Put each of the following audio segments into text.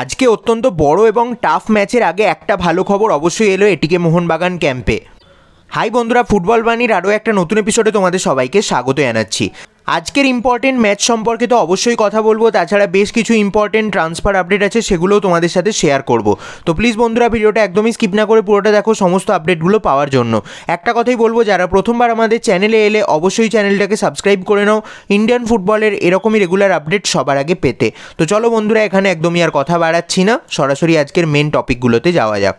আজকে অত্যন্ত বড় এবং টাফ ম্যাচের আগে একটা ভালো খবর অবশ্যই এলো এটিকে মোহনবাগান ক্যাম্পে হাই বন্ধুরা ফুটবল বাণীর আরও একটা নতুন এপিসোডে তোমাদের সবাইকে স্বাগত জানাচ্ছি আজকের ইম্পর্টেন্ট ম্যাচ সম্পর্কে তো অবশ্যই কথা বলবো তাছাড়া বেশ কিছু ইম্পর্টেন্ট ট্রান্সফার আপডেট আছে সেগুলোও তোমাদের সাথে শেয়ার করব তো প্লিজ বন্ধুরা ভিডিওটা একদমই স্কিপ না করে পুরোটা দেখো সমস্ত আপডেটগুলো পাওয়ার জন্য একটা কথাই বলবো যারা প্রথমবার আমাদের চ্যানেলে এলে অবশ্যই চ্যানেলটাকে সাবস্ক্রাইব করে নাও ইন্ডিয়ান ফুটবলের এরকমই রেগুলার আপডেট সবার আগে পেতে তো চলো বন্ধুরা এখানে একদমই আর কথা বাড়াচ্ছি না সরাসরি আজকের মেন টপিকগুলোতে যাওয়া যাক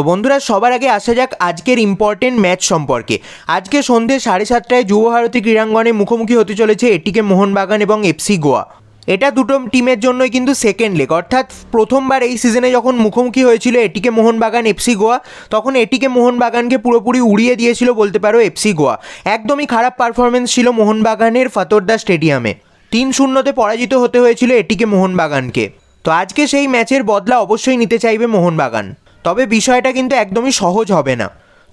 তো বন্ধুরা সবার আগে আসা যাক আজকের ইম্পর্টেন্ট ম্যাচ সম্পর্কে আজকে সন্ধ্যে সাড়ে সাতটায় যুবভারতী ক্রীড়াঙ্গনে মুখোমুখি হতে চলেছে এটিকে মোহনবাগান এবং এফসি গোয়া এটা দুটো টিমের জন্যই কিন্তু সেকেন্ড লেগ অর্থাৎ প্রথমবার এই সিজনে যখন মুখোমুখি হয়েছিল এটিকে মোহনবাগান এফসি গোয়া তখন এটিকে মোহনবাগানকে পুরোপুরি উড়িয়ে দিয়েছিল বলতে পারো এফসি গোয়া একদমই খারাপ পারফরমেন্স ছিল মোহনবাগানের ফাতরদা স্টেডিয়ামে তিন শূন্যতে পরাজিত হতে হয়েছিল এটিকে মোহনবাগানকে তো আজকে সেই ম্যাচের বদলা অবশ্যই নিতে চাইবে মোহনবাগান তবে বিষয়টা কিন্তু একদমই সহজ হবে না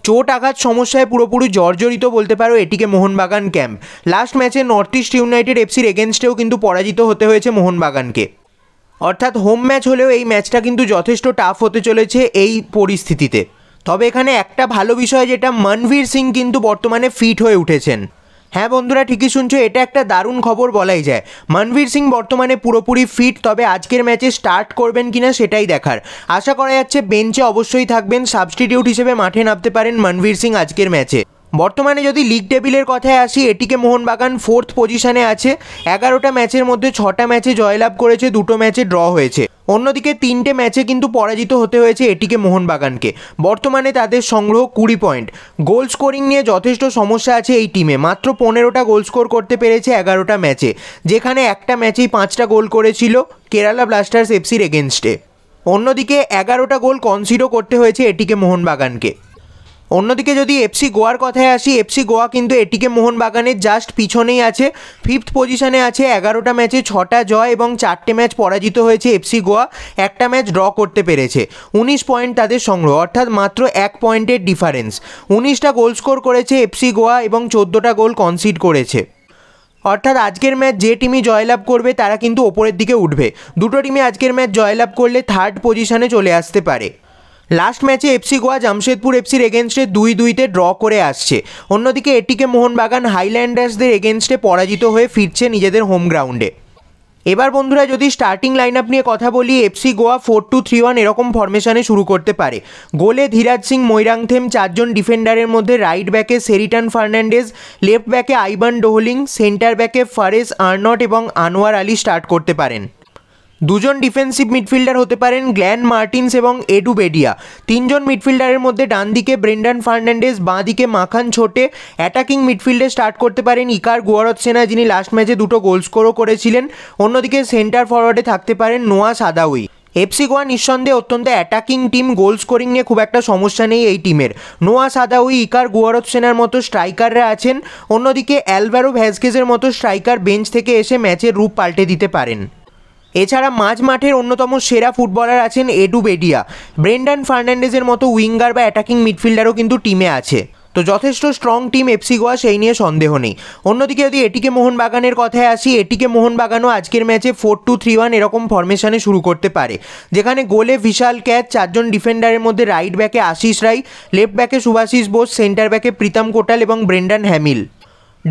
চোট আঘাত সমস্যায় পুরোপুরি জর্জরিত বলতে পারো এটিকে মোহনবাগান ক্যাম্প লাস্ট ম্যাচে নর্থ ইস্ট ইউনাইটেড এফসির এগেনস্টেও কিন্তু পরাজিত হতে হয়েছে মোহনবাগানকে অর্থাৎ হোম ম্যাচ হলেও এই ম্যাচটা কিন্তু যথেষ্ট টাফ হতে চলেছে এই পরিস্থিতিতে তবে এখানে একটা ভালো বিষয় যেটা মনভীর সিং কিন্তু বর্তমানে ফিট হয়ে উঠেছেন হ্যাঁ বন্ধুরা ঠিকই শুনছো এটা একটা দারুণ খবর বলাই যায় মনবীর সিং বর্তমানে পুরোপুরি ফিট তবে আজকের ম্যাচে স্টার্ট করবেন কিনা সেটাই দেখার আশা করা যাচ্ছে বেঞ্চে অবশ্যই থাকবেন সাবস্টিটিউট হিসেবে মাঠে নামতে পারেন মনবীর সিং আজকের ম্যাচে বর্তমানে যদি লিগ টেবিলের কথায় আসি এটিকে মোহনবাগান ফোর্থ পজিশনে আছে এগারোটা ম্যাচের মধ্যে ছটা ম্যাচে জয়লাভ করেছে দুটো ম্যাচে ড্র হয়েছে অন্যদিকে তিনটে ম্যাচে কিন্তু পরাজিত হতে হয়েছে এটিকে মোহনবাগানকে বর্তমানে তাদের সংগ্রহ কুড়ি পয়েন্ট গোল স্কোরিং নিয়ে যথেষ্ট সমস্যা আছে এই টিমে মাত্র পনেরোটা গোল স্কোর করতে পেরেছে এগারোটা ম্যাচে যেখানে একটা ম্যাচেই পাঁচটা গোল করেছিল কেরালা ব্লাস্টার্স এফসির এগেনস্টে অন্যদিকে এগারোটা গোল কনসিডও করতে হয়েছে এটিকে মোহনবাগানকে অন্যদিকে যদি এফসি গোয়ার কথায় আসি এফসি গোয়া কিন্তু এটিকে মোহনবাগানের জাস্ট পিছনেই আছে ফিফথ পজিশনে আছে এগারোটা ম্যাচে ছটা জয় এবং চারটে ম্যাচ পরাজিত হয়েছে এফসি গোয়া একটা ম্যাচ ড্র করতে পেরেছে উনিশ পয়েন্ট তাদের সংগ্রহ অর্থাৎ মাত্র এক পয়েন্টের ডিফারেন্স উনিশটা গোল স্কোর করেছে এফসি গোয়া এবং চোদ্দোটা গোল কনসিড করেছে অর্থাৎ আজকের ম্যাচ যে টিমই জয়লাভ করবে তারা কিন্তু ওপরের দিকে উঠবে দুটো টিমে আজকের ম্যাচ জয়লাভ করলে থার্ড পজিশনে চলে আসতে পারে লাস্ট ম্যাচে এফসি গোয়া জামশেদপুর এফসির এগেনস্টে দুই দুইতে ড্র করে আসছে অন্যদিকে এটিকে মোহনবাগান হাইল্যান্ডার্সদের এগেনস্টে পরাজিত হয়ে ফিরছে নিজেদের হোম গ্রাউন্ডে এবার বন্ধুরা যদি স্টার্টিং লাইন আপ নিয়ে কথা বলি FC Goa four two three one এরকম ফরমেশনে শুরু করতে পারে গোলে ধীরাজ সিং মৈরাংথেম চারজন ডিফেন্ডারের মধ্যে রাইট ব্যাকে সেরিটান ফার্নান্ডেজ লেফট ব্যাকে আইবান ডোহলিং সেন্টার ব্যাকে ফারেস আর্নট এবং আনোয়ার আলী স্টার্ট করতে পারেন দুজন ডিফেন্সিভ মিডফিল্ডার হতে পারেন গ্ল্যান মার্টিন্স এবং এডু বেডিয়া তিনজন মিডফিল্ডারের মধ্যে ডান দিকে ব্রেন্ডান ফার্নান্ডেস বাঁ দিকে মাখান ছোটে অ্যাটাকিং মিডফিল্ডে স্টার্ট করতে পারেন ইকার গুয়ারত সেনা যিনি লাস্ট ম্যাচে দুটো গোল স্কোরও করেছিলেন অন্যদিকে সেন্টার ফরওয়ার্ডে থাকতে পারেন নোয়া সাদাউই এফসি গোয়া নিঃসন্দেহে অত্যন্ত অ্যাটাকিং টিম গোল স্কোরিং নিয়ে খুব একটা সমস্যা নেই এই টিমের নোয়া সাদাউই ইকার গুয়ারত সেনার মতো স্ট্রাইকাররা আছেন অন্যদিকে অ্যালভারো ভ্যাজকেজের মতো স্ট্রাইকার বেঞ্চ থেকে এসে ম্যাচের রূপ পাল্টে দিতে পারেন এছাড়া মাঝ মাঠের অন্যতম সেরা ফুটবলার আছেন এডু বেডিয়া ব্রেন্ডান ফার্নান্ডেজের মতো উইঙ্গার বা অ্যাটাকিং মিডফিল্ডারও কিন্তু টিমে আছে তো যথেষ্ট স্ট্রং টিম এফসি গোয়া সেই নিয়ে সন্দেহ নেই অন্যদিকে যদি এটিকে মোহনবাগানের কথায় আসি এটিকে মোহনবাগানও আজকের ম্যাচে ফোর টু থ্রি ওয়ান এরকম ফরমেশনে শুরু করতে পারে যেখানে গোলে বিশাল ক্যাচ চারজন ডিফেন্ডারের মধ্যে রাইট ব্যাকে আশিস রাই লেফট ব্যাকে সুভাশিস বোস সেন্টার ব্যাকে প্রীতম কোটাল এবং ব্রেন্ডান হ্যামিল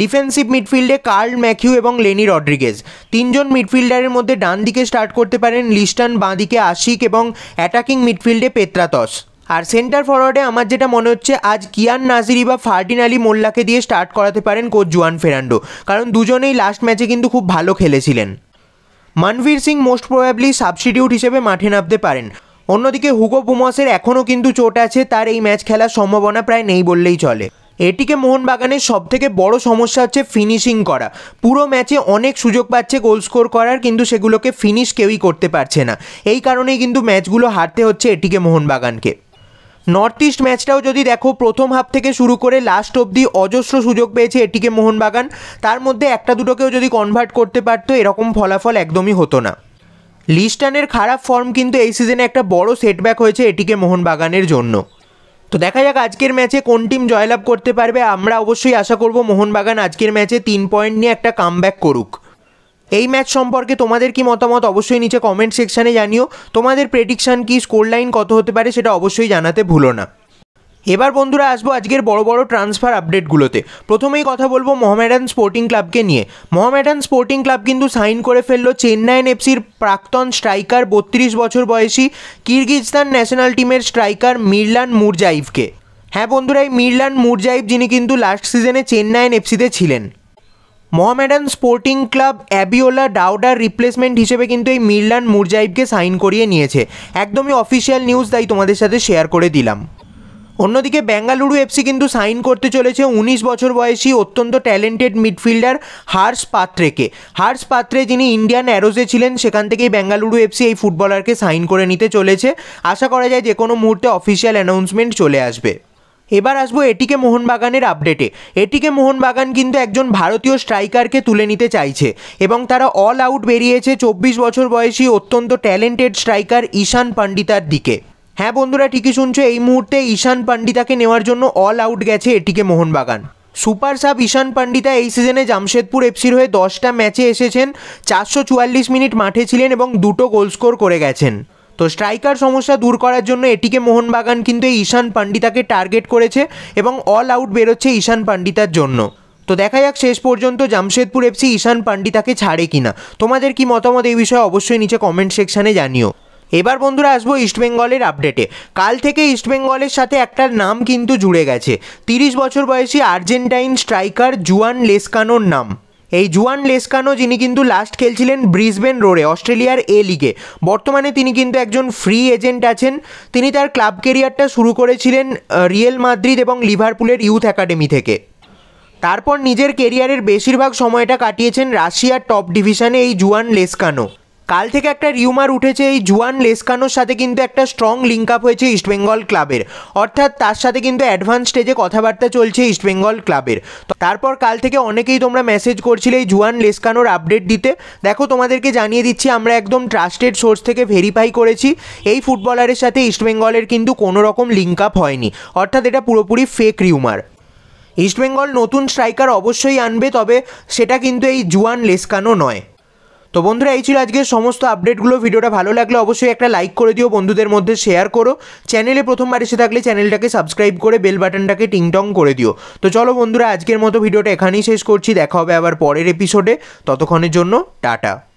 ডিফেন্সিভ মিডফিল্ডে কার্ল ম্যাথিউ এবং লেনি রড্রিগেজ তিনজন মিডফিল্ডারের মধ্যে ডান দিকে স্টার্ট করতে পারেন লিস্টান বাঁদিকে আশিক এবং অ্যাটাকিং মিডফিল্ডে পেত্রাতস আর সেন্টার ফরওয়ার্ডে আমার যেটা মনে হচ্ছে আজ কিয়ান নাজিরি বা ফার্ডিন আলী মোল্লাকে দিয়ে স্টার্ট করাতে পারেন কোচ জুয়ান ফেরান্ডো কারণ দুজনেই লাস্ট ম্যাচে কিন্তু খুব ভালো খেলেছিলেন Manvir Singh most probably substitute হিসেবে মাঠে নামতে পারেন অন্যদিকে হুগো বুমসের এখনও কিন্তু চোট আছে তার এই ম্যাচ খেলার সম্ভাবনা প্রায় নেই বললেই চলে এটিকে মোহনবাগানের সবথেকে বড় সমস্যা হচ্ছে ফিনিশিং করা পুরো ম্যাচে অনেক সুযোগ পাচ্ছে গোল স্কোর করার কিন্তু সেগুলোকে ফিনিশ কেউই করতে পারছে না এই কারণেই কিন্তু ম্যাচগুলো হারতে হচ্ছে এটিকে মোহনবাগানকে নর্থ ইস্ট ম্যাচটাও যদি দেখো প্রথম হাফ থেকে শুরু করে লাস্ট অবধি অজস্র সুযোগ পেয়েছে এটিকে মোহনবাগান তার মধ্যে একটা দুটোকেও যদি কনভার্ট করতে পারতো এরকম ফলাফল একদমই হতো না লিস্টানের খারাপ ফর্ম কিন্তু এই সিজনে একটা বড় সেটব্যাক হয়েছে এটিকে মোহনবাগানের জন্য তো দেখা যাক আজকের ম্যাচে কোন টিম জয়লাভ করতে পারবে আমরা অবশ্যই আশা করব মোহনবাগান আজকের ম্যাচে তিন পয়েন্ট নিয়ে একটা কাম করুক এই ম্যাচ সম্পর্কে তোমাদের কি মতামত অবশ্যই নিচে কমেন্ট সেকশানে জানিও তোমাদের প্রেডিকশান কি স্কোর লাইন কত হতে পারে সেটা অবশ্যই জানাতে ভুলো না এবার বন্ধুরা আসবো আজকের বড় বড় ট্রান্সফার আপডেটগুলোতে প্রথমেই কথা বলবো মোহামেডান স্পোর্টিং ক্লাবকে নিয়ে মোহামেডান স্পোর্টিং ক্লাব কিন্তু সাইন করে ফেললো চেন্নাইন এফসির প্রাক্তন স্ট্রাইকার বত্রিশ বছর বয়সী কিরগিজস্তান ন্যাশনাল টিমের স্ট্রাইকার মির্লান মুরজাইভকে হ্যাঁ বন্ধুরা এই মির্লান মুরজাইভ যিনি কিন্তু লাস্ট সিজনে চেন্নাইন এফসিতে ছিলেন মোহামেডান স্পোর্টিং ক্লাব অ্যাবিওলা ডাউডার রিপ্লেসমেন্ট হিসেবে কিন্তু এই মির্লান মুরজাইভকে সাইন করিয়ে নিয়েছে একদমই অফিসিয়াল নিউজ তাই তোমাদের সাথে শেয়ার করে দিলাম অন্যদিকে বেঙ্গালুরু এফসি কিন্তু সাইন করতে চলেছে উনিশ বছর বয়সী অত্যন্ত ট্যালেন্টেড মিডফিল্ডার হার্স পাত্রেকে হার্স পাত্রে যিনি ইন্ডিয়ান অ্যারোজে ছিলেন সেখান থেকেই বেঙ্গালুরু এফসি এই ফুটবলারকে সাইন করে নিতে চলেছে আশা করা যায় যে কোনো মুহূর্তে অফিসিয়াল অ্যানাউন্সমেন্ট চলে আসবে এবার আসবো এটিকে মোহনবাগানের আপডেটে এটিকে মোহনবাগান কিন্তু একজন ভারতীয় স্ট্রাইকারকে তুলে নিতে চাইছে এবং তারা অল আউট বেরিয়েছে চব্বিশ বছর বয়সী অত্যন্ত ট্যালেন্টেড স্ট্রাইকার ঈশান পান্ডিতার দিকে হ্যাঁ বন্ধুরা ঠিকই শুনছো এই মুহূর্তে ঈশান পান্ডিতাকে নেওয়ার জন্য অল আউট গেছে ATK Mohun Bagan super sub Ishan Pandita এই সিজনে জামশেদপুর এফসির হয়ে দশটা ম্যাচে এসেছেন চারশো চুয়াল্লিশ মিনিট মাঠে ছিলেন এবং দুটো গোল স্কোর করে গেছেন তো স্ট্রাইকার সমস্যা দূর করার জন্য এটিকে মোহনবাগান কিন্তু এই ঈশান পান্ডিতাকে টার্গেট করেছে এবং অল আউট বেরোচ্ছে ঈশান পান্ডিতার জন্য তো দেখা যাক শেষ পর্যন্ত জামশেদপুর এফসি ঈশান পান্ডিতাকে ছাড়ে কিনা তোমাদের কি মতামত এই বিষয়ে অবশ্যই নিচে কমেন্ট সেকশানে জানিও এবার বন্ধুরা আসবো ইস্টবেঙ্গলের আপডেটে কাল থেকে ইস্টবেঙ্গলের সাথে একটা নাম কিন্তু জুড়ে গেছে তিরিশ বছর বয়সী আর্জেন্টাইন স্ট্রাইকার জুয়ান লেসকানোর নাম এই জুয়ান লেসকানো যিনি কিন্তু লাস্ট খেলছিলেন ব্রিসবেন রোডে অস্ট্রেলিয়ার এ লিগে বর্তমানে তিনি কিন্তু একজন ফ্রি এজেন্ট আছেন তিনি তার ক্লাব কেরিয়ারটা শুরু করেছিলেন রিয়েল মাদ্রিদ এবং লিভারপুলের ইউথ একাডেমি থেকে তারপর নিজের কেরিয়ারের বেশিরভাগ সময়টা কাটিয়েছেন রাশিয়ার টপ ডিভিশনে এই জুয়ান লেসকানো কাল থেকে একটা রিউমার উঠেছে এই জুয়ান লেসকানোর সাথে কিন্তু একটা স্ট্রং লিঙ্ক আপ হয়েছে ইস্টবেঙ্গল ক্লাবের অর্থাৎ তার সাথে কিন্তু অ্যাডভান্স স্টেজে কথাবার্তা চলছে ইস্টবেঙ্গল ক্লাবের তারপর কাল থেকে অনেকেই তোমরা মেসেজ করছিলে এই জুয়ান লেসকানোর আপডেট দিতে দেখো তোমাদেরকে জানিয়ে দিচ্ছি আমরা একদম ট্রাস্টেড সোর্স থেকে ভেরিফাই করেছি এই ফুটবলারের সাথে ইস্টবেঙ্গলের কিন্তু কোনো রকম লিঙ্ক আপ হয়নি অর্থাৎ এটা পুরোপুরি ফেক রিউমার ইস্টবেঙ্গল নতুন স্ট্রাইকার অবশ্যই আনবে তবে সেটা কিন্তু এই জুয়ান লেসকানো নয় তো বন্ধুরা এই ছিল আজকের সমস্ত আপডেটগুলো ভিডিওটা ভালো লাগলে অবশ্যই একটা লাইক করে দিও বন্ধুদের মধ্যে শেয়ার করো চ্যানেলে প্রথমবার এসে থাকলে চ্যানেলটাকে সাবস্ক্রাইব করে বেল বাটনটাকে টিংটং করে দিও তো চলো বন্ধুরা আজকের মতো ভিডিওটা এখানেই শেষ করছি দেখা হবে আবার পরের এপিসোডে ততক্ষণের জন্য টাটা